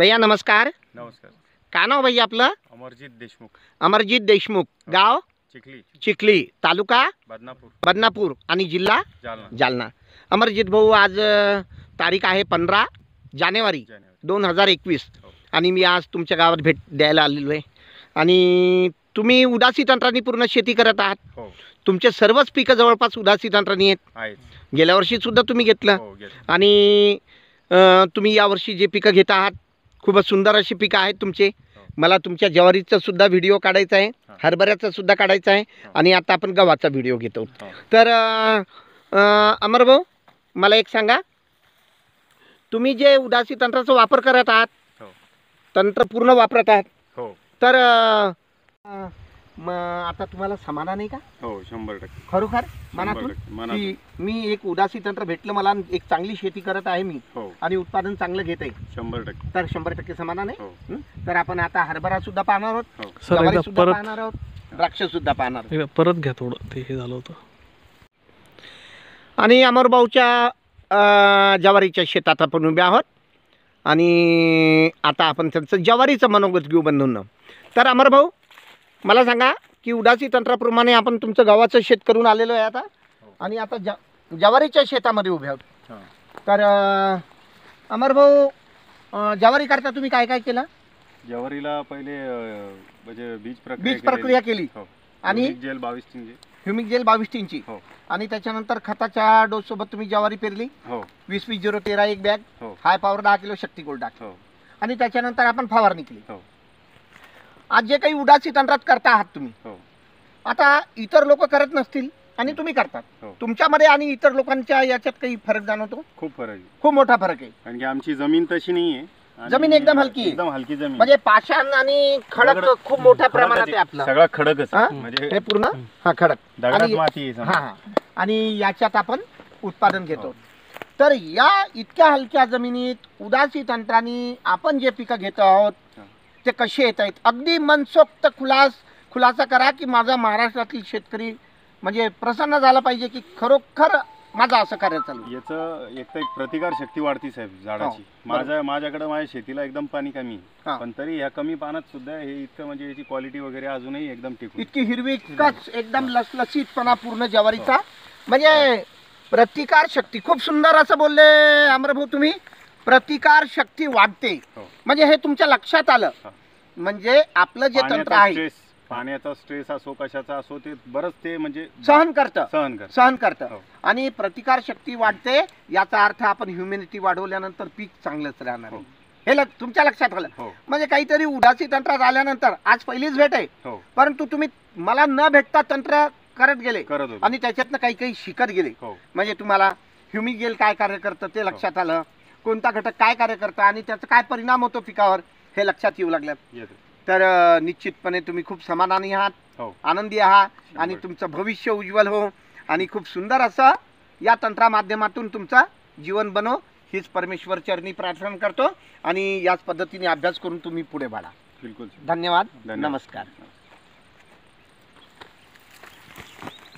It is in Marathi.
भैया नमस्कार नमस्कार का नाव भैया आपलं अमरजित देशमुख अमरजित देशमुख गाव चिखली चिखली तालुका बदनापूर बदनापूर आणि जिल्हा जालना जालना अमरजित भाऊ आज तारीख आहे पंधरा जानेवारी दोन हजार एकवीस हो. आणि मी आज तुमच्या गावात भेट द्यायला आलेलो आहे आणि तुम्ही उदासी तंत्राने पूर्ण शेती करत आहात हो. तुमचे सर्वच पिकं जवळपास उदासी तंत्राने आहेत गेल्या वर्षी सुद्धा तुम्ही घेतलं हो, आणि तुम्ही यावर्षी जे पिकं घेत आहात खूपच सुंदर अशी पिकं आहेत तुमचे हो. मला तुमच्या ज्वारीचासुद्धा सुद्धा व्हिडिओ काढायचा आहे हरभऱ्याचा सुद्धा काढायचा आहे हो. आणि आता आपण गव्हाचा व्हिडिओ घेतो हो. तर अमर भाऊ मला एक सांगा तुम्ही जे उदासी तंत्राचा वापर करत आहात तंत्र पूर्ण वापरत आहात तर मग आता तुम्हाला समाधान आहे का हो शंभर टक्के खरोखर मनातून की मी एक उदासी तंत्र भेटलं मला एक चांगली शेती करत आहे मी हो आणि उत्पादन चांगलं घेत आहे शंभर टक्के तर शंभर टक्के समाधान आहे हो. तर आपण आता हरभरा सुद्धा पाहणार आहोत हो. सुद्धा पाहणार आहोत द्राक्ष सुद्धा पाहणार परत घ्या थोडं ते हे झालं होतं आणि अमरभाऊच्या भाऊच्या ज्वारीच्या शेतात आपण उभे आहोत आणि आता आपण त्यांचं ज्वारीचं मनोगत घेऊ बंधूंना तर अमरभाऊ मला सांगा की उडासी तंत्राप्रमाणे आपण तुमचं गावाचं शेत करून आलेलो आहे आता हो. आणि आता जवारीच्या शेतामध्ये उभे आहोत तर अमर भाऊ ज्वारी करता तुम्ही काय काय केलं जवारीला पहिले म्हणजे बीज प्रक्रिया बीज प्रक्रिया केली हो. आणि जेल बावीस ह्युमिक जेल बावीस हो आणि त्याच्यानंतर खताच्या डोस सोबत तुम्ही ज्वारी पेरली हो. वीस वीस झिरो तेरा एक बॅग हाय पॉवर दहा किलो शक्ती गोल्ड आणि त्याच्यानंतर आपण फवारणी केली आज जे काही उदासी तंत्रात करता आहात तुम्ही हो. आता इतर लोक करत नसतील आणि तुम्ही करतात हो. तुमच्यामध्ये आणि इतर लोकांच्या याच्यात काही फरक जाणवतो खूप फरक आहे खूप मोठा फरक आहे कारण की आमची जमीन तशी नाहीये जमीन एकदम हलकी एकदम हलकी जमीन म्हणजे पाषाण आणि खडक खूप मोठ्या प्रमाणात आहे आपला सगळा खडक म्हणजे हे पूर्ण हा खडक माती हा आणि याच्यात आपण उत्पादन घेतो तर या इतक्या हलक्या जमिनीत उदासी तंत्राने आपण जे पिकं घेतो आहोत ते कसे येत आहेत अगदी मनसोक्त खुलास खुलासा करा की माझा महाराष्ट्रातील शेतकरी म्हणजे प्रसन्न झाला पाहिजे की खरोखर माझा असं कार्य चालू याचं एक तर एक प्रतिकार शक्ती वाढती साहेब झाडाची हो, माझ्या माझ्याकडे माझ्या शेतीला एकदम पाणी कमी पण तरी ह्या कमी पाण्यात सुद्धा हे इतकं म्हणजे याची क्वालिटी वगैरे अजूनही एकदम टिकून इतकी हिरवी इतकाच एकदम लसलसीतपणा पूर्ण ज्वारीचा हो. म्हणजे प्रतिकार शक्ती खूप सुंदर असं बोलले अमरभाऊ तुम्ही प्रतिकार शक्ती वाढते हो. म्हणजे हे तुमच्या लक्षात आलं म्हणजे आपलं जे तंत्र आहे स्ट्रेस पाण्याचा स्ट्रेस असो कशाचा असो ते बरंच ते म्हणजे सहन करत सहन करत सहन करत हो. आणि प्रतिकार शक्ती वाढते याचा अर्थ आपण ह्युमिनिटी वाढवल्यानंतर पीक चांगलंच राहणार हो. हे तुमच्या लक्षात आलं म्हणजे काहीतरी उदासी तंत्र झाल्यानंतर आज पहिलीच भेट आहे परंतु तुम्ही मला न भेटता तंत्र करत गेले करत आणि त्याच्यातनं काही काही शिकत गेले म्हणजे तुम्हाला ह्युमिगेल काय कार्य करतं ते लक्षात आलं कोणता घटक काय कार्य करतं आणि त्याचा काय परिणाम होतो पिकावर हे लक्षात येऊ लागलं तर निश्चितपणे तुम्ही खूप समाधानी आहात हो. आनंदी आहात आणि तुमचं भविष्य उज्ज्वल हो आणि खूप सुंदर असं या तंत्रा माध्यमातून तुमचं जीवन बनो हीच परमेश्वर चरणी प्रार्थना करतो आणि याच पद्धतीने अभ्यास करून तुम्ही पुढे वाढा बिलकुल धन्यवाद. नमस्कार